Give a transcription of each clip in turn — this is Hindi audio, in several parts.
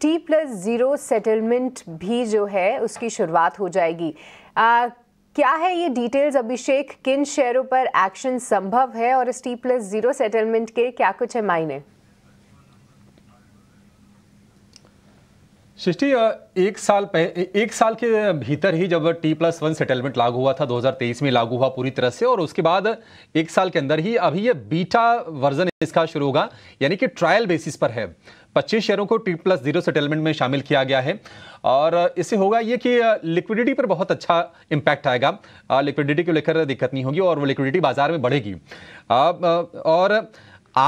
टी प्लस ज़ीरो सेटलमेंट भी जो है उसकी शुरुआत हो जाएगी आ, क्या है ये डिटेल्स अभिषेक किन शेयरों पर एक्शन संभव है और इस टी प्लस ज़ीरो सेटलमेंट के क्या कुछ है मायने सृष्टि एक साल पहले एक साल के भीतर ही जब टी प्लस वन सेटलमेंट लागू हुआ था 2023 में लागू हुआ पूरी तरह से और उसके बाद एक साल के अंदर ही अभी ये बीटा वर्जन इसका शुरू होगा यानी कि ट्रायल बेसिस पर है 25 शेयरों को टी प्लस जीरो सेटलमेंट में शामिल किया गया है और इससे होगा ये कि लिक्विडिटी पर बहुत अच्छा इम्पैक्ट आएगा लिक्विडिटी को लेकर दिक्कत नहीं होगी और वो लिक्विडिटी बाजार में बढ़ेगी और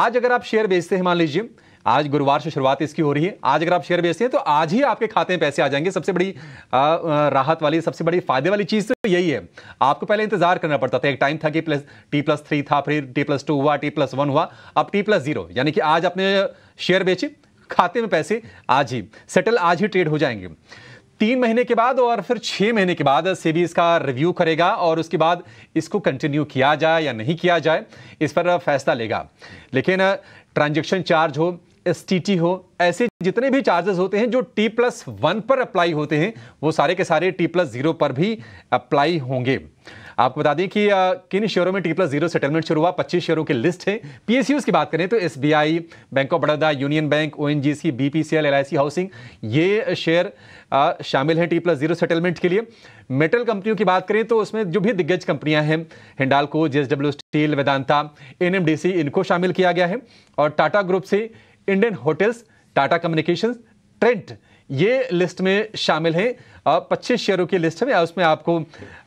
आज अगर आप शेयर बेचते हैं मान लीजिए आज गुरुवार से शुरुआत इसकी हो रही है आज अगर आप शेयर बेचते हैं तो आज ही आपके खाते में पैसे आ जाएंगे सबसे बड़ी राहत वाली सबसे बड़ी फायदे वाली चीज़ तो यही है आपको पहले इंतजार करना पड़ता था एक टाइम था कि प्लस टी प्लस थ्री था फिर टी प्लस टू हुआ टी प्लस वन हुआ अब टी प्लस जीरो यानी कि आज आपने शेयर बेचे खाते में पैसे आज ही सेटल आज ही ट्रेड हो जाएंगे तीन महीने के बाद और फिर छः महीने के बाद सेबी इसका रिव्यू करेगा और उसके बाद इसको कंटिन्यू किया जाए या नहीं किया जाए इस पर फैसला लेगा लेकिन ट्रांजैक्शन चार्ज हो एस हो ऐसे जितने भी चार्जेस होते हैं जो टी प्लस वन पर अप्लाई होते हैं वो सारे के सारे टी प्लस जीरो पर भी अप्लाई होंगे आपको बता दें कि किन शेयरों में टी प्लस जीरो सेटलमेंट शुरू हुआ पच्चीस शेयरों की लिस्ट है पीएसयूज की बात करें तो SBI bank of Baroda union bank O NGC G B P C L L I C housing ये शेयर शामिल हैं टी प्लस जीरो सेटलमेंट के लिए मेटल कंपनियों की बात करें तो उसमें जो भी दिग्गज कंपनियां हैं हिंडालको जेएसडब्ल्यू स्टील वेदांता एन इनको शामिल किया गया है और टाटा ग्रुप से Indian hotels Tata communication Trent ये लिस्ट में शामिल हैं पच्चीस शेयरों की लिस्ट है उसमें आपको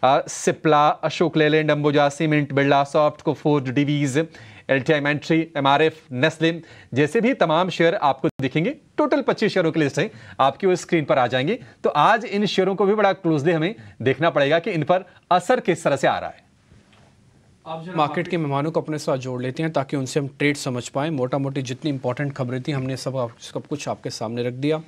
आ, Cipla Ashok Leyland Ambuja cement Birla soft forge Divis L T I Mindtree M R F नेस्लिम जैसे भी तमाम शेयर आपको दिखेंगे टोटल 25 शेयरों की लिस्ट है आपकी वो स्क्रीन पर आ जाएंगे तो आज इन शेयरों को भी बड़ा क्लोजली हमें देखना पड़ेगा कि इन पर असर किस तरह से आ रहा है मार्केट के मेहमानों को अपने साथ जोड़ लेते हैं ताकि उनसे हम ट्रेड समझ पाएँ मोटा मोटी जितनी इंपॉर्टेंट खबरें थी हमने सब सब कुछ आपके सामने रख दिया